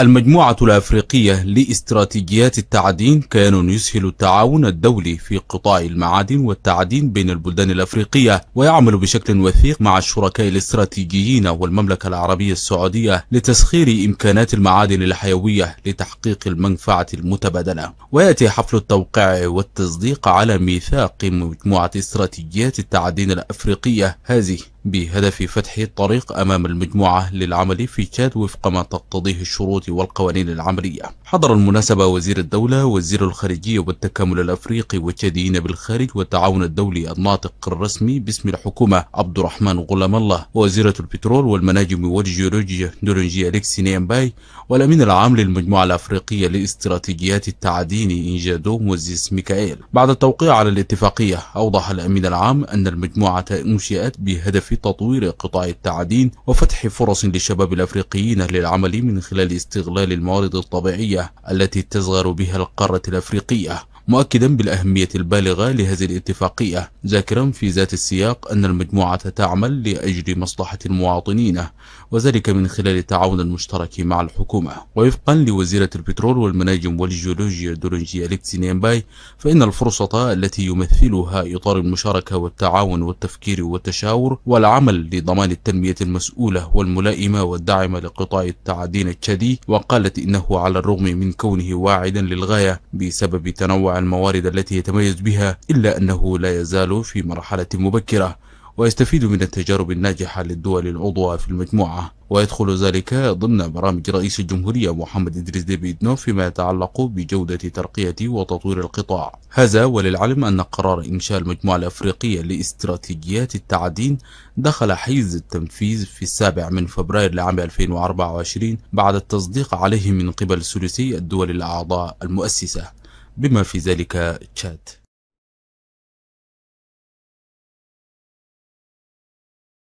المجموعة الأفريقية لاستراتيجيات التعدين كيان يسهل التعاون الدولي في قطاع المعادن والتعدين بين البلدان الأفريقية ويعمل بشكل وثيق مع الشركاء الاستراتيجيين والمملكة العربية السعودية لتسخير إمكانات المعادن الحيوية لتحقيق المنفعة المتبادلة ويأتي حفل التوقيع والتصديق على ميثاق مجموعة استراتيجيات التعدين الأفريقية هذه بهدف فتح الطريق أمام المجموعة للعمل في تشاد وفق ما تقتضيه الشروط والقوانين العملية حضر المناسبة وزير الدولة وزير الخارجية والتكامل الأفريقي والتدين بالخارج والتعاون الدولي الناطق الرسمي باسم الحكومة عبد الرحمن غلام الله وزيرة البترول والمناجم والجيولوجيا نورنجي أليكسي نيمباي والأمين العام للمجموعة الأفريقية لاستراتيجيات التعدين إنجادو موزيس ميكائيل بعد التوقيع على الاتفاقية أوضح الأمين العام أن المجموعة أنشئت بهدف تطوير قطاع التعدين وفتح فرص للشباب الأفريقيين للعمل من خلال استغلال الموارد الطبيعية التي تزغر بها القارة الأفريقية مؤكدا بالأهمية البالغة لهذه الاتفاقية ذاكرا في ذات السياق أن المجموعة تعمل لأجل مصلحة المواطنين وذلك من خلال التعاون المشترك مع الحكومة ووفقا لوزيرة البترول والمناجم والجيولوجيا الدولوجية أليكسي نيمباي فإن الفرصة التي يمثلها إطار المشاركة والتعاون والتفكير والتشاور والعمل لضمان التنمية المسؤولة والملائمة والداعمة لقطاع التعدين التشادي وقالت إنه على الرغم من كونه واعدا للغاية بسبب تنوع الموارد التي يتميز بها إلا أنه لا يزال في مرحلة مبكرة ويستفيد من التجارب الناجحة للدول العضوة في المجموعة ويدخل ذلك ضمن برامج رئيس الجمهورية محمد إدريس ديبيدنو فيما يتعلق بجودة ترقية وتطوير القطاع هذا وللعلم أن قرار إنشاء المجموعة الأفريقية لاستراتيجيات التعدين دخل حيز التنفيذ في السابع من فبراير لعام 2024 بعد التصديق عليه من قبل ثلثي الدول الأعضاء المؤسسة بما في ذلك تشاد